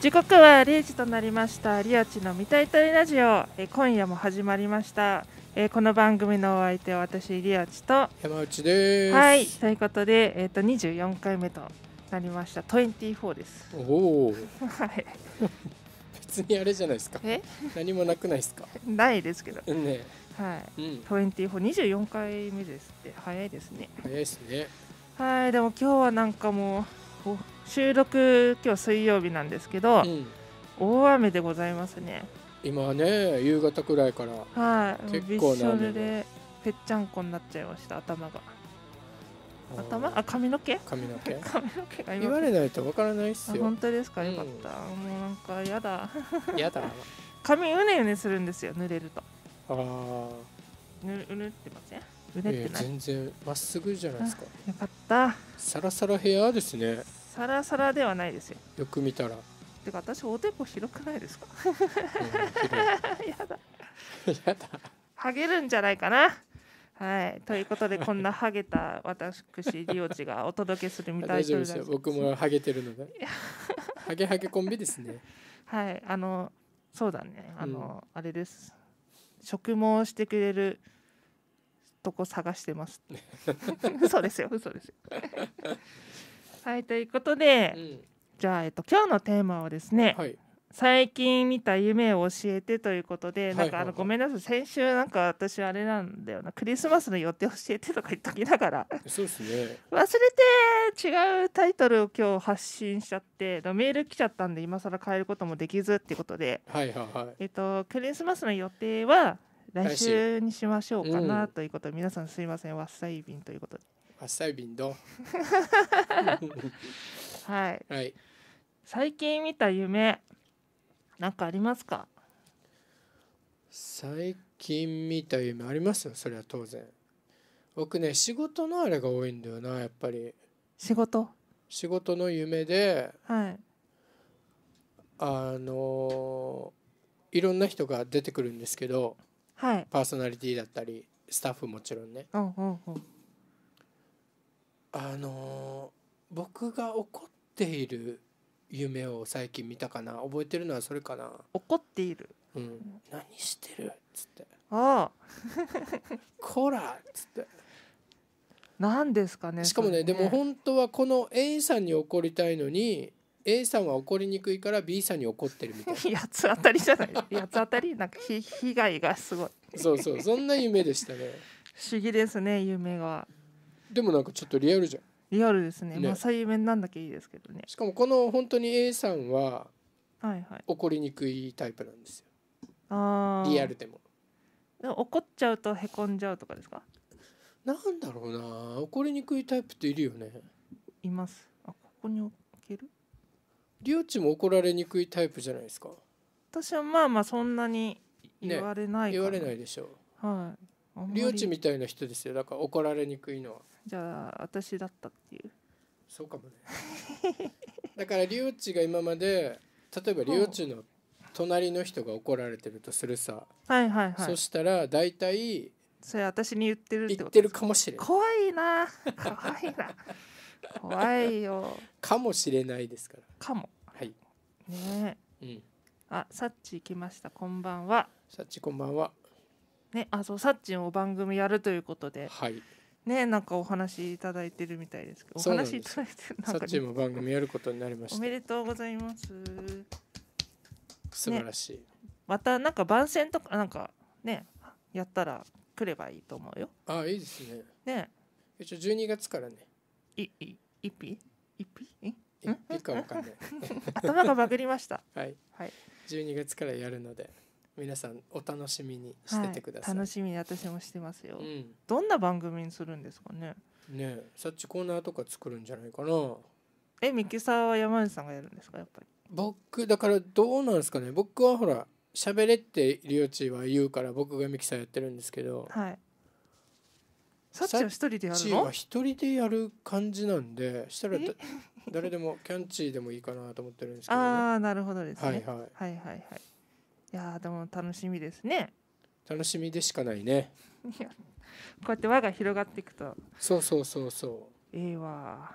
時刻は0時となりましたリオチの見たいとりラジオ、え今夜も始まりました、えこの番組のお相手は私リオチと山内ですはいということでえっ、ー、と24回目となりました24ですおお はい別にあれじゃないですかえ何もなくないですかないですけどねはい、うん、ー二十四回目ですって早いですね早いですねはいでも今日はなんかもう収録今日水曜日なんですけど、うん、大雨でございますね今ね夕方くらいからはい結構な雨でぺっちゃんこになっちゃいました頭が頭あ髪の毛髪の毛 髪の毛が言われないとわからないっすよ本当ですかよかった、うん、もうなんかやだや だ髪うねうねするんですよ濡れるとああうぬってませんうねってない、全然まっすぐじゃないですかよかったサラサラヘアですねサラサラではないですよよく見たらてか私おでこ広くないですか、うん、やだやだハゲるんじゃないかなはい、ということでこんなハゲた私リオチがお届けするみたいです。僕もハゲてるので。ハゲハゲコンビですね。はい、あのそうだね、あの、うん、あれです。植毛してくれるとこ探してます。嘘 ですよ、嘘ですよ。はい、ということで、うん、じゃあえっと今日のテーマはですね、はい、最近見た夢を教えてということで、なんかあのごめんなさい、先週なんか私あれなんだよな、クリスマスの予定教えてとか言っときながら。そうですね。忘れて違うタイトルを今日発信しちゃって、メール来ちゃったんで今更変えることもできずっていうことで。はいはいえっとクリスマスの予定は来週にしましょうかなということで、皆さんすいません、わっさい便ということで。わっさい便ど。はい。最近見た夢。何かありますか最近見た夢ありますよそれは当然僕ね仕事のあれが多いんだよなやっぱり仕事仕事の夢で、はい、あのいろんな人が出てくるんですけど、はい、パーソナリティだったりスタッフもちろんね、うんうんうん、あの僕が怒っている夢を最近見たかな覚えてるのはそれかな怒っているうん何してるっつってああ こらっつって何ですかねしかもね、ね、でも本当はこの A さんに怒りたいのに A さんは怒りにくいから B さんに怒ってるみたいな 八つ当たりじゃない八つ当たりなんかひ被害がすごいそうそうそんな夢でしたね不思議ですね夢がでもなんかちょっとリアルじゃんリアルですねねまあ対面なんだけいいですけどねしかもこの本当に A さんははいはい怒りにくいタイプなんですよ、ああリアルでも怒っちゃうとへこんじゃうとかですかなんだろうな怒りにくいタイプっているよねいますあここに置けるりょうちも怒られにくいタイプじゃないですか私はまあまあそんなに言われないか言われないでしょう。はいりょうちみたいな人ですよだから怒られにくいのはじゃあ私だったっていうそうかもね だからリオッチが今まで例えばリオッチの隣の人が怒られてるとするさ、はいはいはい、そしたら大体それ私に言ってるって言ってるかもしれない怖いな怖いな怖いよかもしれないですからかもはいねえ、うん、あサッチ来ましたこんばんはサッチこんばんはねあそうサッチも番組やるということではいねなんかお話いただいてるみたいですけどお話いただいてなんか、ね、も番組やることになりましたおめでとうございます素晴らしい、ね、またなんか番宣とかなんかねやったら来ればいいと思うよああいいですねね一応12月からねいいいぴいぴい匹かわかんない 頭がバグりました はい、はい、12月からやるので皆さんお楽しみにしててください、はい、楽しみに私もしてますよ、うん、どんな番組にするんですかねねそっちコーナーとか作るんじゃないかなえミキサーは山内さんがやるんですかやっぱり僕だからどうなんですかね僕はほら喋れってりオチちは言うから僕がミキサーやってるんですけどはいさっちは一人でやるの一人でやる感じなんでしたら誰でもキャンチーでもいいかなと思ってるんですけど、ね、ああなるほどですねはいはいはいはいはいいやでも楽しみですね楽しみでしかないねいやこうやって輪が広がっていくとそうそうそうそうええわ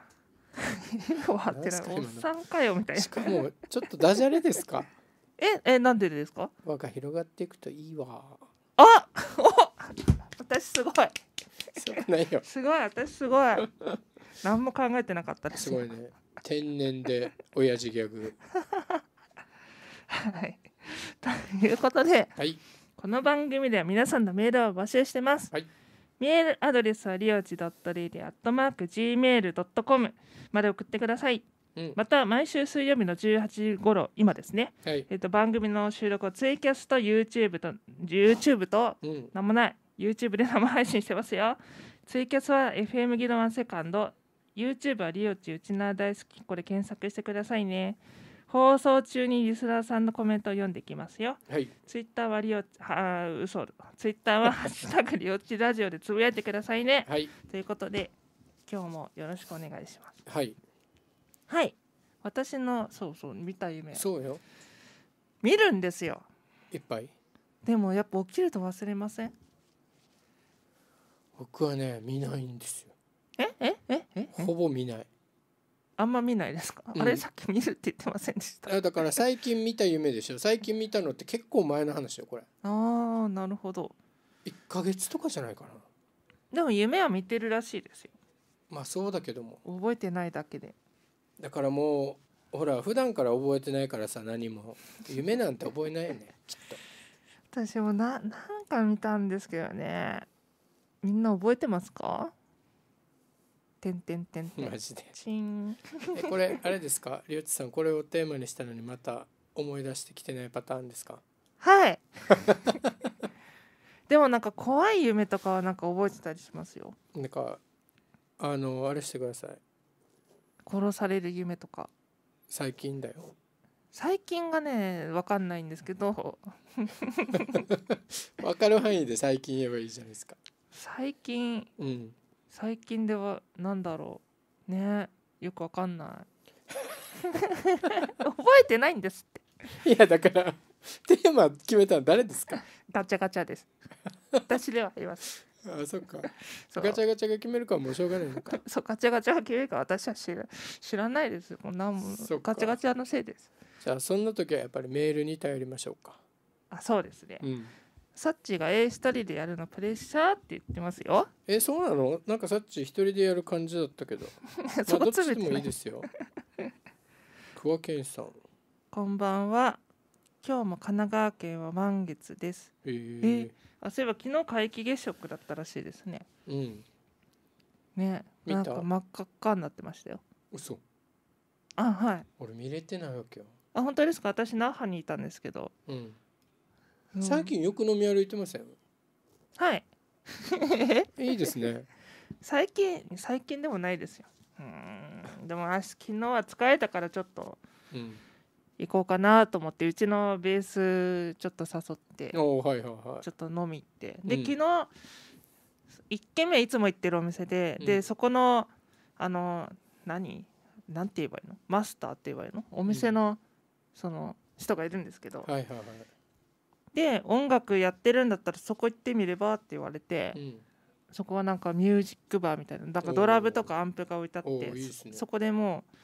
わってなおっさんかよみたいなしかもちょっとダジャレですか ええなんでですか輪が広がっていくといいわあお私すごいすごいよすごい私すごい何も考えてなかったですすごいね天然で親父ギャグ はい ということで、はい、この番組では皆さんのメールを募集してます。はい、メールアドレスはりおじ .radio.gmail.com まで送ってください。うん、また毎週水曜日の18時ごろ今ですね、はい、えー、と番組の収録をツイキャスと YouTube と YouTube と、何ん、なんもない YouTube で生配信してますよツイキャスは FM ギロワンセカンド YouTube はリオチウチナー大好きこれ検索してくださいね放送中にリスナーさんのコメントを読んできますよ。はい、ツイッターはリオは嘘ツイッターは ハッシュタグリオッチラジオでつぶやいてくださいね。はい、ということで今日もよろしくお願いします。はい。はい。私のそうそう見た夢。そうよ。見るんですよ。いっぱい。でもやっぱ起きると忘れません。僕はね見ないんですよ。ええええ？ほぼ見ない。あんま見ないですか、うん、あれさっき見るって言ってませんでしたあだから最近見た夢でしょ最近見たのって結構前の話よこれああなるほど1か月とかじゃないかなでも夢は見てるらしいですよまあそうだけども覚えてないだけでだからもうほら普段から覚えてないからさ何も夢なんて覚えないよね きっと私もななんか見たんですけどねみんな覚えてますかてんてんてんてんマジでチン これあれですかりゅうちさんこれをテーマにしたのにまた思い出してきてないパターンですかはい でもなんか怖い夢とかはなんか覚えてたりしますよなんかあのあれしてください殺される夢とか最近だよ最近がね分かんないんですけど分 かる範囲で最近言えばいいじゃないですか最近、うん、最近ではなんだろうねよくわかんない 覚えてないんですっていやだからテーマ決めたの誰ですかガチャガチャです私ではありますあそっかガチャガチャが決めるかもうしょうがないのか そうガチャガチャが決めるか私は知ら知らないですもう何もそガチャガチャのせいですじゃあそんな時はやっぱりメールに頼りましょうかあそうですね、うんサッチが A 二人でやるのプレッシャーって言ってますよえそうなのなんかさっち一人でやる感じだったけど まあどっちでもいいですよ 桑健さんこんばんは今日も神奈川県は満月ですえー、えあそういえば昨日皆既月食だったらしいですねうんね見たなんか真っ赤っかになってましたよ嘘あはい俺見れてないわけよあ本当ですか私那覇にいたんですけど、うん、最近よく飲み歩いてませんはいいいですね 最近最近でもないですようんでも昨日は疲れたからちょっと行こうかなと思って、うちのベースちょっと誘ってはいはいはい、ちょっと飲み行ってで、うん、昨日1軒目いつも行ってるお店で、うん、でそこのあの何なんて言えばいいのマスターって言えばいいのお店の、うん、その人がいるんですけど、はいはいはい、で音楽やってるんだったらそこ行ってみればって言われて、うん、そこはなんかミュージックバーみたいななんかドラムとかアンプが置いてあって、ね、そこでもう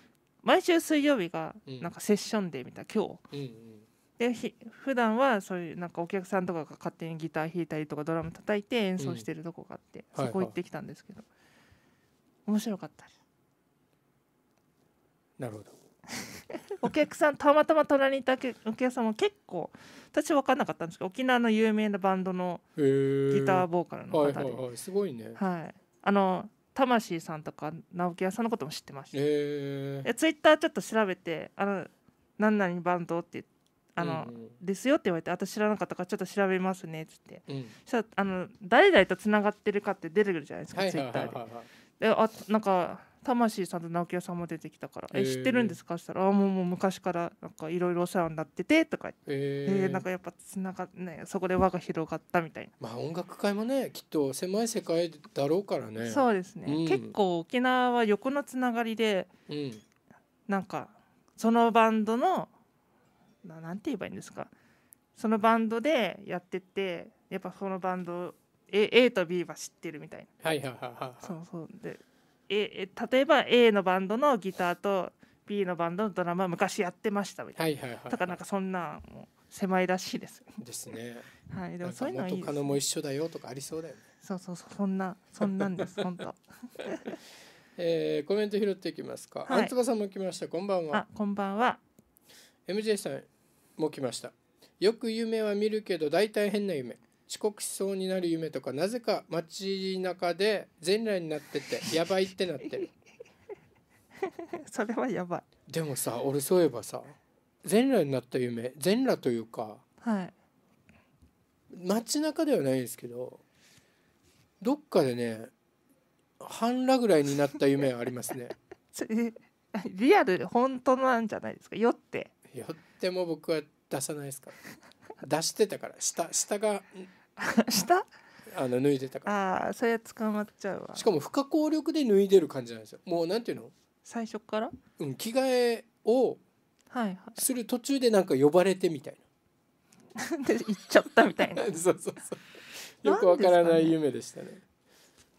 毎週水曜日がなんかセッションデーみたいな、今日。うんうんでひ普段はそういうなんかお客さんとかが勝手にギター弾いたりとかドラム叩いて演奏してるとこがあって、うん、そこ行ってきたんですけど、はいはい、面白かったなるほどお客さんたまたま隣にいたお客さんも結構私分かんなかったんですけど沖縄の有名なバンドのギターボーカルの方で、はいはいはい、すごいね、はい、あの魂さんとか直木屋さんのことも知ってましたえツイッターちょっと調べて「あの何々バンド」ってあの、うん、ですよって言われて私知らなかったからちょっと調べますねっつって、うん、そしたらあの誰々とつながってるかって出てくるじゃないですか、はいはいはいはい、ツイッターで。であなんか魂さんと直樹さんも出てきたから「え知ってるんですか?」したら「あもうもう昔からなんかいろいろお世話になってて」とか言ってえなんかやっぱつながねそこで輪が広がったみたいなまあ音楽界もねきっと狭い世界だろうからねそうですね、うん、結構沖縄は横のつながりで、うん、なんかそのバンドのなんて言えばいいんですかそのバンドでやっててやっぱそのバンド A, A と B は知ってるみたいな。はいはいはいはい。そうそうで A、例えば A のバンドのギターと B のバンドのドラマ昔やってましたみたいな、はいはいはいだからなんかそんなもう狭いらしいですですね はいでもそういうのはいいです、ね、も一緒だよとかありそうだよねそうそうそうそんなそんなんです本当 えー、コメント拾っていきますか、はい、あんつばさんも来ましたこんばんはこんばんは MJ さんも来ましたよく夢は見るけど大体変な夢遅刻しそうになる夢とかなぜか街中で全裸になっててやばいってなってる それはやばいでもさ俺そういえばさ全裸になった夢全裸というか、はい、街中ではないんですけどどっかでね半裸ぐらいになった夢ありますね リアル本当なんじゃないですか酔って酔っても僕は出さないですから出してたから下下が下 あの脱いでたからああそれ捕まっちゃうわしかも不可抗力で脱いでる感じなんですよもうなんていうの最初からうん着替えをする途中でなんか呼ばれてみたいな、はいはい、で行っちゃったみたいな そうそうそうよくわからない夢でしたねね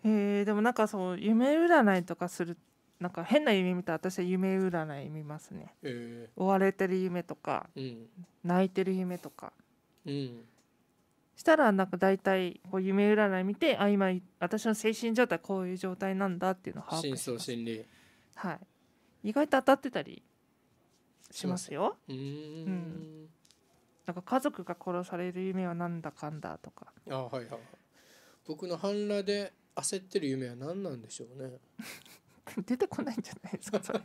えー、でもなんかそう夢占いとかするなんか変な夢見た私は夢占い見ますね、えー、追われてる夢とか、うん、泣いてる夢とか、うん、したらなんか大体こう夢占い見てあ今私の精神状態こういう状態なんだっていうのを把握して心理はい意外と当たってたりしますようんうんなんか家族が殺される夢はなんだかんだとかあはいはい僕の半裸で焦ってる夢は何なんでしょうね 出てこないんじゃないですかそれ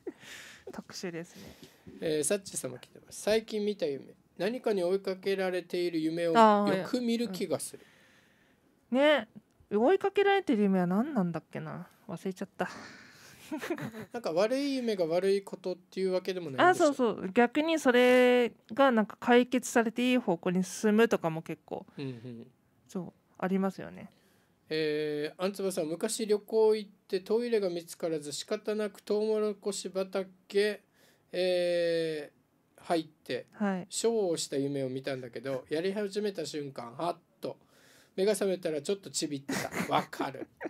特殊ですね、えー、サッチ様来てます最近見た夢何かに追いかけられている夢をよく見る気がする、うん、ね追いかけられてる夢は何なんだっけな忘れちゃった なんか悪い夢が悪いことっていうわけでもないあそうそう逆にそれがなんか解決されていい方向に進むとかも結構、うんうん、そうありますよねえー、あんつばさん昔旅行行ってトイレが見つからず仕方なくトウモロコシ畑、え入ってはいショーをした夢を見たんだけどやり始めた瞬間はっと目が覚めたらちょっとちびってたわかる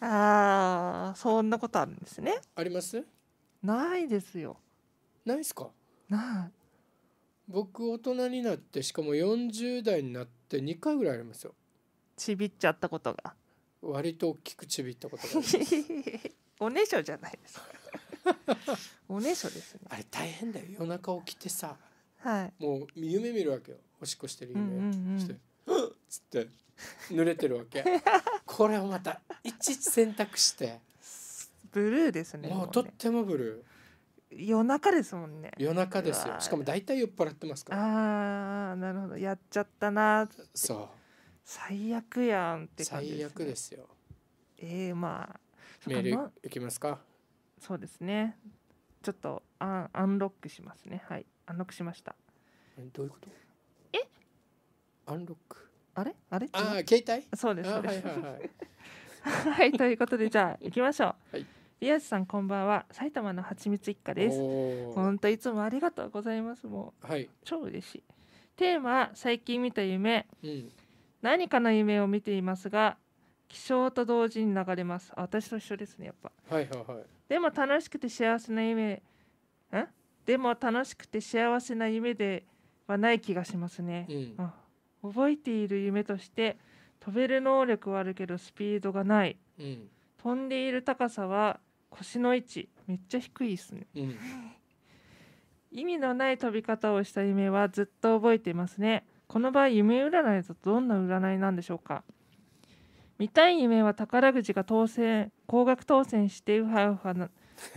あーそんなことあるんですねありますないですよないっすかな僕大人になってしかも40代になって2回ぐらいありますよちびっちゃったことが割と大きくちびったことがあります おねしょじゃないですか おねしょですねあれ大変だよ夜中起きてさ、はい、もう夢見るわけよおしっこしてる夢、うんうんうん、して「っ!」つって濡れてるわけ これをまたいちいち洗濯してブルーですねもうとってもブルー。夜中ですもんね夜中ですよしかも大体酔っ払ってますからああなるほどやっちゃったなそう最悪やんって感じ、ね、最悪ですよええー、まあメールいきますかそうですねちょっとアンアンロックしますねはいアンロックしましたどういうことえアンロックあれあれあ携帯そうですそうです、はいはい、はい、ということでじゃあ行きましょう、はいリアスさんこんばんは埼玉のはちみつ一家です本当いつもありがとうございますもう、はい、超嬉しいテーマは最近見た夢、うん、何かの夢を見ていますが気象と同時に流れます私と一緒ですねやっぱはいはいはいでも楽しくて幸せな夢んでも楽しくて幸せな夢ではない気がしますね、うん、覚えている夢として飛べる能力はあるけどスピードがない、うん、飛んでいる高さは腰の位置めっちゃ低いですね、うん、意味のない飛び方をした夢はずっと覚えていますねこの場合夢占いだとどんな占いなんでしょうか見たい夢は宝くじが当選高額当選してウハウハな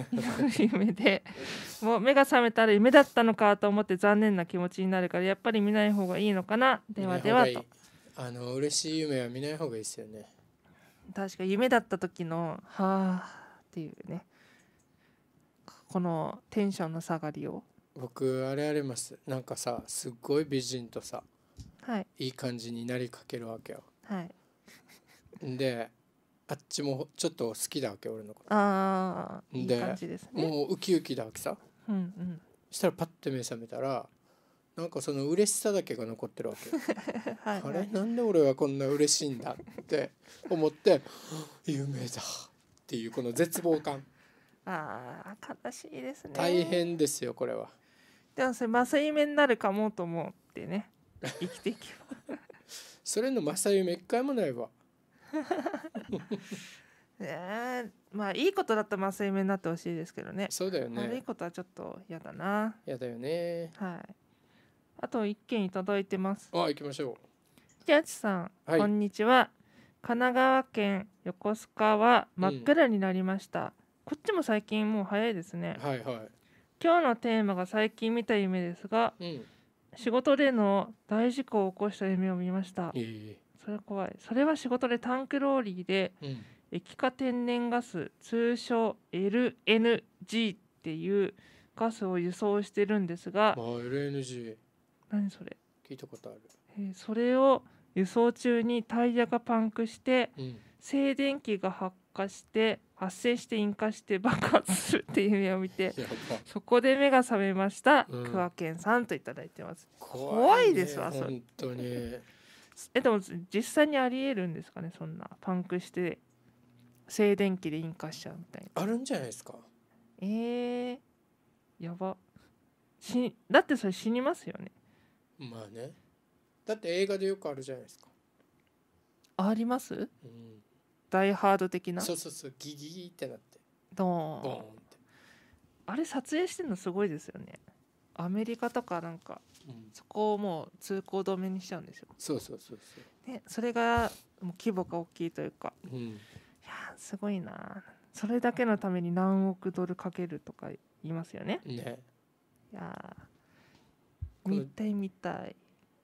夢でもう目が覚めたら夢だったのかと思って残念な気持ちになるからやっぱり見ない方がいいのかなではではとあの嬉しい夢は見ない方がいいですよね確か夢だった時の「はあ」っていうねこのテンションの下がりを僕あれありますなんかさすっごい美人とさ、はい、いい感じになりかけるわけよはいであっちもちょっと好きだわけ俺のことああいい感じですねもうウキウキだわけさ、うんうん、したらパッて目覚めたらなんかその嬉しさだけが残ってるわけ はい、あれなんで俺はこんな嬉しいんだって思って夢だっていうこの絶望感ああ悲しいですね大変ですよこれはでもそれ正夢になるかもと思ってね生きていきま それの正夢一回もないわね まあいいことだったら麻酔になってほしいですけどねそうだよね悪いことはちょっと嫌だな嫌だよねはいあと一件いただいてますあ行きましょうキャッチさん、はいこんにちは神奈川県横須賀は真っ暗になりました、こっちも最近もう早いですねはいはい今日のテーマが最近見た夢ですがうん仕事での大事故を起こした夢を見ましたええそれは怖いそれは仕事でタンクローリーで、うん、液化天然ガス通称 LNG っていうガスを輸送してるんですが、あ、LNG 何それ聞いたことある、えー、それを輸送中にタイヤがパンクして、うん、静電気が発火して発生して引火して爆発するっていう夢を見てそこで目が覚めました、うん、桑ンさんといただいてます怖いですわ本当にえでも実際にありえるんですかねそんなパンクして静電気で引火しちゃうみたいなあるんじゃないですかえー、やばしだってそれ死にますよねまあねだって映画でよくあるじゃないですかあります、うん、ダイハード的なそうそうそうギギギってなってドーンボーンってあれ撮影してんのすごいですよねアメリカとかなんかそこをもう通行止めにしちゃうんですよ。そうそうそうそうでそれがもう規模が大きいというか、うん、いやすごいなそれだけのために何億ドルかけるとか言いますよね。ねいや見たい見たい。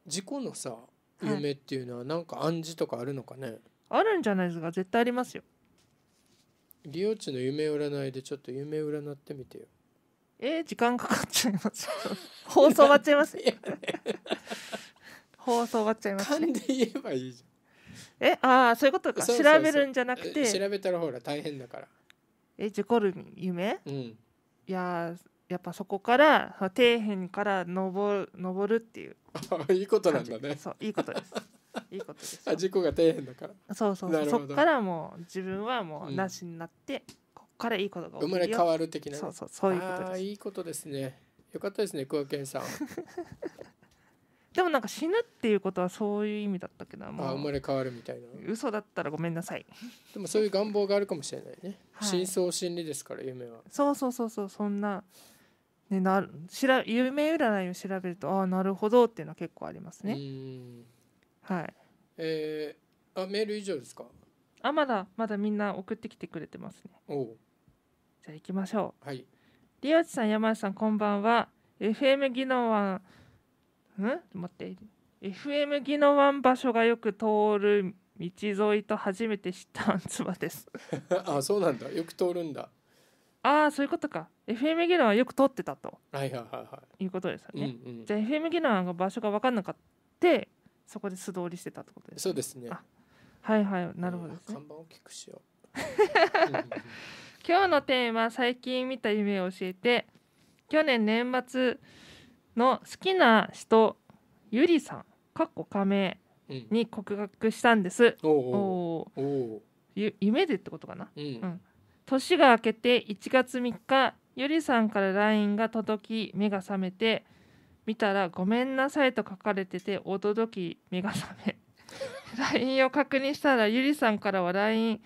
事故のさ夢っていうのはなんか暗示とかあるのかね、はい、あるんじゃないですか絶対ありますよ。利用地の夢占いでちょっと夢占ってみてよ。えー、時間かかっちゃいます。放送終わっちゃいます。ね、放送終わっちゃいます、ね。で言えばいいじゃん。え、ああ、そういうことか。調べるんじゃなくて。調べたらほら大変だから。え、ジュコル夢？うん、いややっぱそこから底辺から登る登るっていう。いいことなんだね。そう、いいことです。いいことです。あ、事故が底辺だから。そうそうそう。そこからもう自分はもうなしになって。うんからいいことが生まれ変わる的な、ね、そうそうそういうことですいいことですねよかったですね空健さん でもなんか死ぬっていうことはそういう意味だったけどもあ生まれ変わるみたいな嘘だったらごめんなさいでもそういう願望があるかもしれないね、はい、真相心理ですから夢はそうそうそうそうそんな,、ね、なしら夢占いを調べるとああなるほどっていうのは結構ありますねはいえー、あメール以上ですかあまだまだみんな送ってきてくれてますねおじゃあ行きましょう。はい。リオチさん、山内さん、こんばんは。FM 技能はん待って。FM 技能湾場所がよく通る道沿いと初めて知ったんつばです あそうなんだよく通るんだああそういうことか FM 技能はよく通ってたとはいはいはい、はい、いうことですよね、うんうん、じゃあ FM 技能の場所が分かんなかったそこで素通りしてたってことです、ね、そうですねはいはいなるほど、ねうん、看板大きくしよう 今日のテーマ最近見た夢を教えて去年年末の好きな人ゆりさんかっこ仮名に告白したんです、うん、おお夢でってことかな、うん、うん、年が明けて1月3日ゆりさんから LINE が届き目が覚めて見たら「ごめんなさい」と書かれてて驚き目が覚め LINE を確認したらゆりさんからは LINE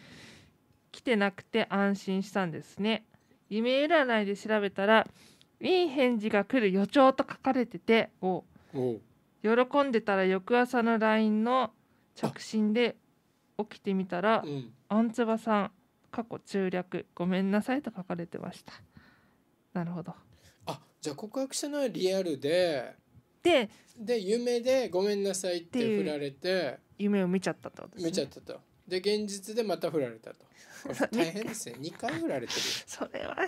来てなくて安心したんですね夢占いで調べたら「いい返事が来る予兆」と書かれててお喜んでたら翌朝の LINE の着信で起きてみたら「あんつばさん過去中略ごめんなさい」と書かれてましたなるほどあじゃあ告白したのはリアルででで夢で「ごめんなさい」って振られて夢を見ちゃったってことですね見ちゃったとで現実でまた振られたと 大変ですね2回振られてるそれは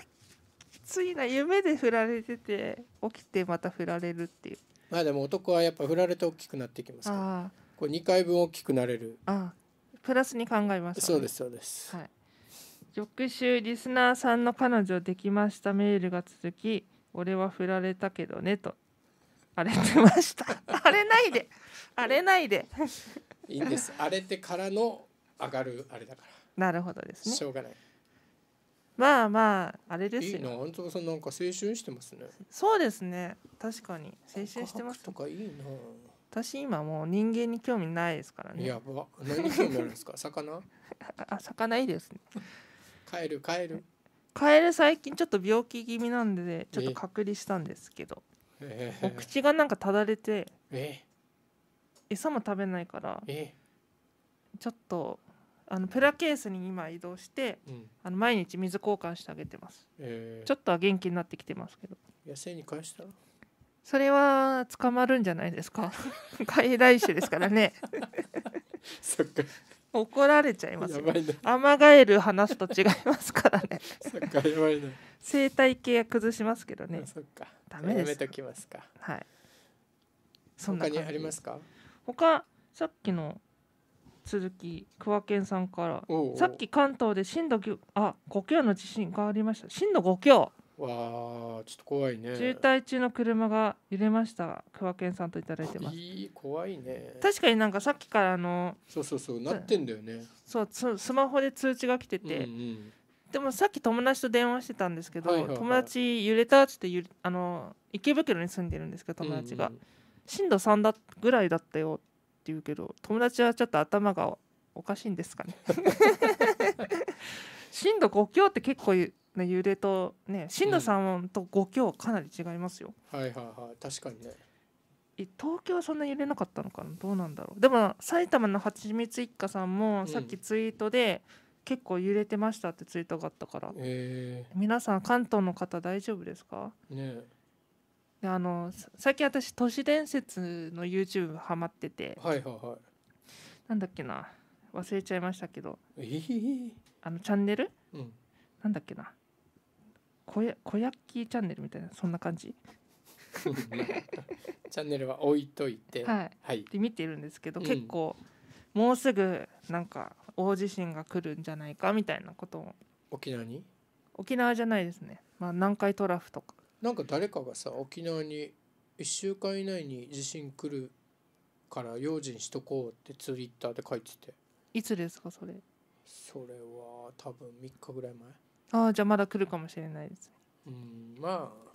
きついな夢で振られてて起きてまた振られるっていうまあでも男はやっぱ振られて大きくなってきますからこれ2回分大きくなれるあプラスに考えます、ね、そうですそうです、はい、翌週リスナーさんの彼女できましたメールが続き「俺は振られたけどね」と荒れてました 荒れないで荒れないでいいんです荒れてからの上がるあれだから。なるほどですね。しょうがない。まあまああれですよ。いいな、安んなんか青春してますね。そうですね。確かに青春してます。とかいいな。私今もう人間に興味ないですからね。やば。何興味あるんですか。魚？あ、魚いいですね。カエルカエるカエル最近ちょっと病気気味なんでちょっと隔離したんですけど。えー、お口がなんかただれて。えー、餌も食べないから。えー、ちょっと。あのプラケースに今移動して、うん、あの毎日水交換してあげてます、えー、ちょっとは元気になってきてますけど野生に返したそれは捕まるんじゃないですか 外来種ですからね そっか怒られちゃいますよアマガエル話すと違いますからね生態系は崩しますけどねそっかダメですやめときますかはいそんな他にありますか他さっきの続き桑健さんからさっき関東で震度9あ5強の地震がありました震度5強わちょっと怖いね渋滞中の車が揺れました桑健さんと頂いてますいい怖いね確かになんかさっきからあのそうそうそうなってんだよねそうスマホで通知が来てて、うんうん、でもさっき友達と電話してたんですけど、はいはいはい、友達揺れたっつってゆあの池袋に住んでるんですけど友達が、うんうん、震度3だぐらいだったよってって言うけど友達はちょっと頭がおかしいんですかね 震度5強って結構ね、揺れとね震度3と5強かなり違いますよ、うん、はいはいはい確かにね東京はそんな揺れなかったのかなどうなんだろうでも埼玉のはちみつ一家さんもさっきツイートで、結構揺れてましたってツイートがあったから、うん、皆さん関東の方大丈夫ですかねあの最近私都市伝説の YouTube ハマってて、はいはいはいなんだっけな忘れちゃいましたけどあのチャンネル、うん、なんだっけな小や小焼きチャンネルみたいなそんな感じ チャンネルは置いといてはいはいで見てるんですけど、うん結構もうすぐなんか大地震が来るんじゃないかみたいなことを沖縄に沖縄じゃないですね、まあ、南海トラフとかなんか誰かがさ沖縄に1週間以内に地震来るから用心しとこうってツイッターで書いてていつですかそれそれは多分3日ぐらい前ああじゃあまだ来るかもしれないですねうんまあ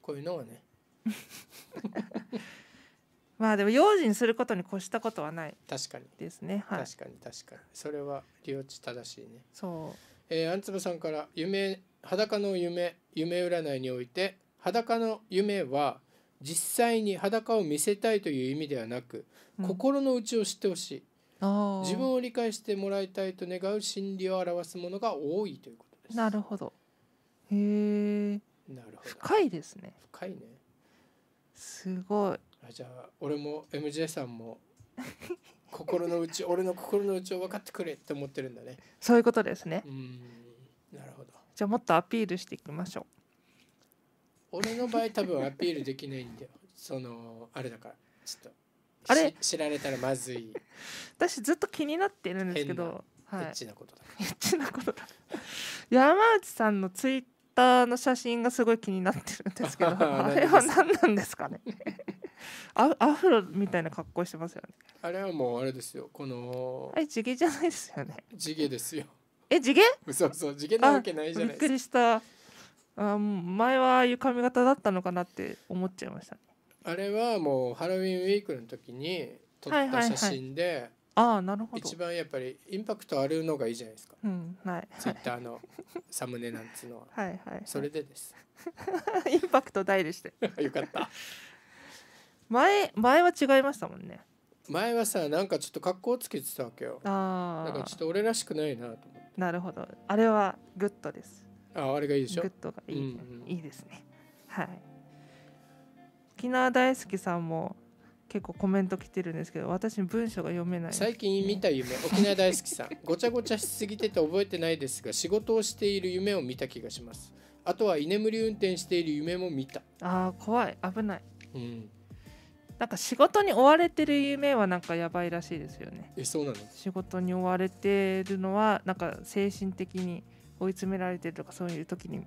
こういうのはね まあでも用心することに越したことはない確かにですねはい確かに確かにそれは領地正しいねそうえー、あんつばさんから夢裸の夢夢占いにおいて裸の夢は実際に裸を見せたいという意味ではなく、うん、心の内を知ってほしい自分を理解してもらいたいと願う心理を表すものが多いということですなるほどへえなるほど深いですね深いねすごいあじゃあ俺も MJ さんも 心の内俺の心の内を分かってくれって思ってるんだねそういうことですねうんなるほどじゃあもっとアピールしていきましょう俺の場合多分アピールできないんだよ そのあれだからちょっとあれ知られたらまずい私ずっと気になってるんですけどはい、エッチなことだ、エッチなことだ山内さんのツイッターの写真がすごい気になってるんですけど あれは何なんですかねアアフロみたいな格好してますよねあれはもうあれですよこのあれ地毛じゃないですよね地毛ですよえ地毛嘘嘘地毛なわけないじゃないですかびっくりしたあ前はああいう髪型だったのかなって思っちゃいましたねあれはもうハロウィンウィークの時に撮った写真で、はいはいはいああなるほど一番やっぱりインパクトあるのがいいじゃないですか、うんはい、ツイッターのサムネなんつうのははいはい、それでです インパクト大でして よかった前前は違いましたもんね前はさなんかちょっと格好つけてたわけよあなんかちょっと俺らしくないなと思ってなるほどあれはグッドですああれがいいでしょグッドがいい、うんうん、いいですねはい沖縄大好きさんも結構コメント来てるんですけど私文章が読めない、ね、最近見た夢沖縄大好きさん ごちゃごちゃしすぎてて覚えてないですが仕事をしている夢を見た気がしますあとは居眠り運転している夢も見たあー怖い危ないうんなんか仕事に追われてる夢はなんかやばいらしいですよね。えそうなの仕事に追われてるのはなんか精神的に追い詰められてるとかそういう時に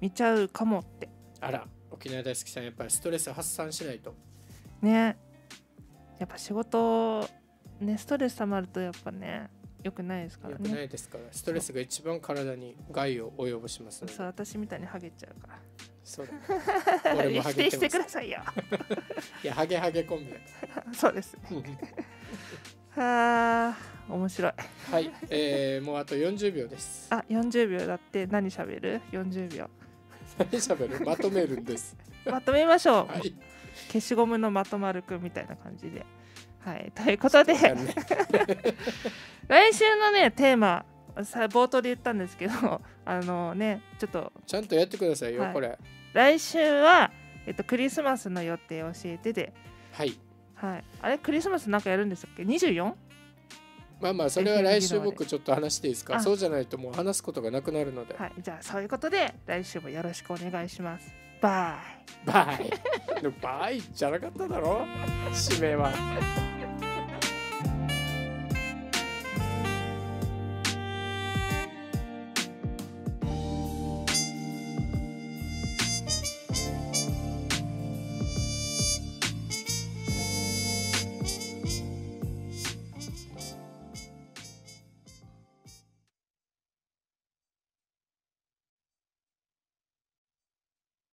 見ちゃうかもってあら沖縄大好きさんやっぱりストレス発散しないとねやっぱ仕事ねストレス溜まるとやっぱねよくないですからねよくないですからストレスが一番体に害を及ぼしますそう私みたいにハゲちゃうからそうだ、ね、俺も否定してくださいよ いやハゲハゲコンビそうですね はあ面白いはいえー、もうあと40秒ですあ40秒だって何しゃべる40秒何しゃべるまとめるんですまとめましょう、はい、消しゴムのまとまるくみたいな感じではいということで、来週のねテーマさ冒頭で言ったんですけど あのねちょっとちゃんとやってくださいよ、はい、これ来週は、えっと、クリスマスの予定教えてではい、はい、あれクリスマスなんかやるんですっけ 24? まあまあそれは来週僕ちょっと話していいですかそうじゃないともう話すことがなくなるのではいじゃあそういうことで来週もよろしくお願いしますバイバイバイじゃなかっただろ締めは